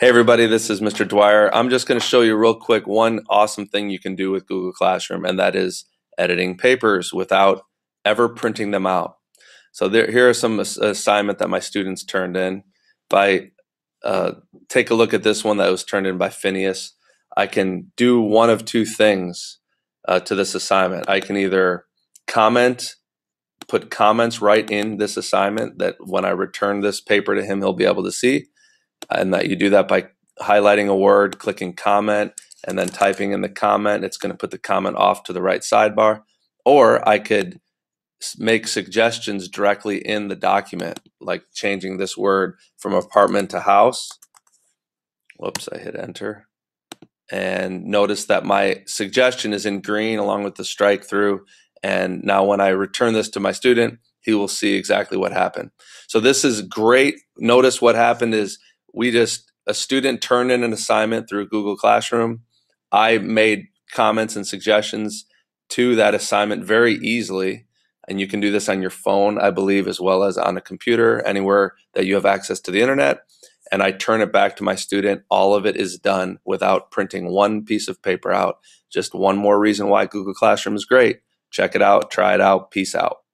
Hey everybody, this is Mr. Dwyer. I'm just going to show you real quick one awesome thing you can do with Google Classroom, and that is editing papers without ever printing them out. So there, here are some assignment that my students turned in. If I uh, take a look at this one that was turned in by Phineas, I can do one of two things uh, to this assignment. I can either comment, put comments right in this assignment that when I return this paper to him, he'll be able to see and that you do that by highlighting a word, clicking comment, and then typing in the comment. It's going to put the comment off to the right sidebar. Or I could make suggestions directly in the document, like changing this word from apartment to house. Whoops, I hit enter. And notice that my suggestion is in green along with the strike through. And now when I return this to my student, he will see exactly what happened. So this is great. Notice what happened is we just a student turned in an assignment through Google Classroom. I made comments and suggestions to that assignment very easily. And you can do this on your phone, I believe, as well as on a computer, anywhere that you have access to the internet. And I turn it back to my student. All of it is done without printing one piece of paper out. Just one more reason why Google Classroom is great. Check it out, try it out, peace out.